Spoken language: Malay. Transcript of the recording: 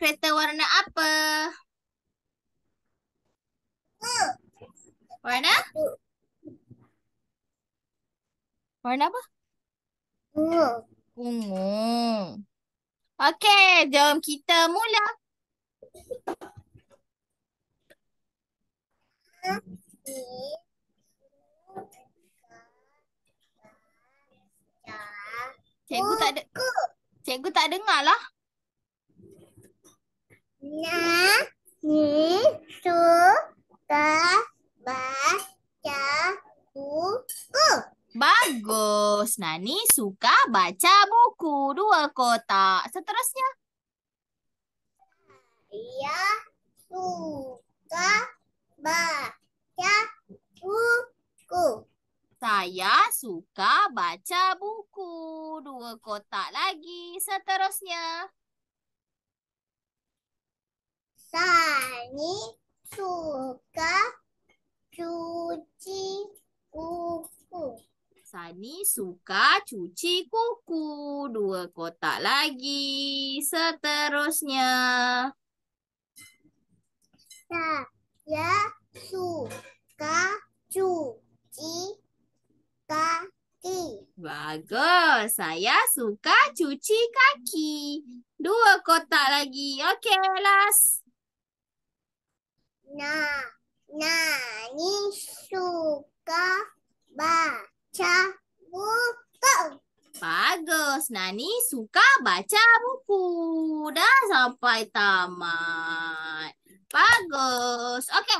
kereta warna apa? Warna? Warna apa? Ungu. Okey, jom kita mula. Cikgu tak ada. Cikgu tak dengarlah. Na, ni, su, ta, Bagus. Nani suka baca buku. Dua kotak. Seterusnya. Saya suka baca buku. Saya suka baca buku. Dua kotak lagi. Seterusnya. ni suka cuci kuku. Sani suka cuci kuku. Dua kotak lagi. Seterusnya. Saya suka cuci kaki. Bagus. Saya suka cuci kaki. Dua kotak lagi. Okey, last. Nani suka baca buku. Bagus. Nani suka baca buku. Dah sampai tamat. Bagus. Okey.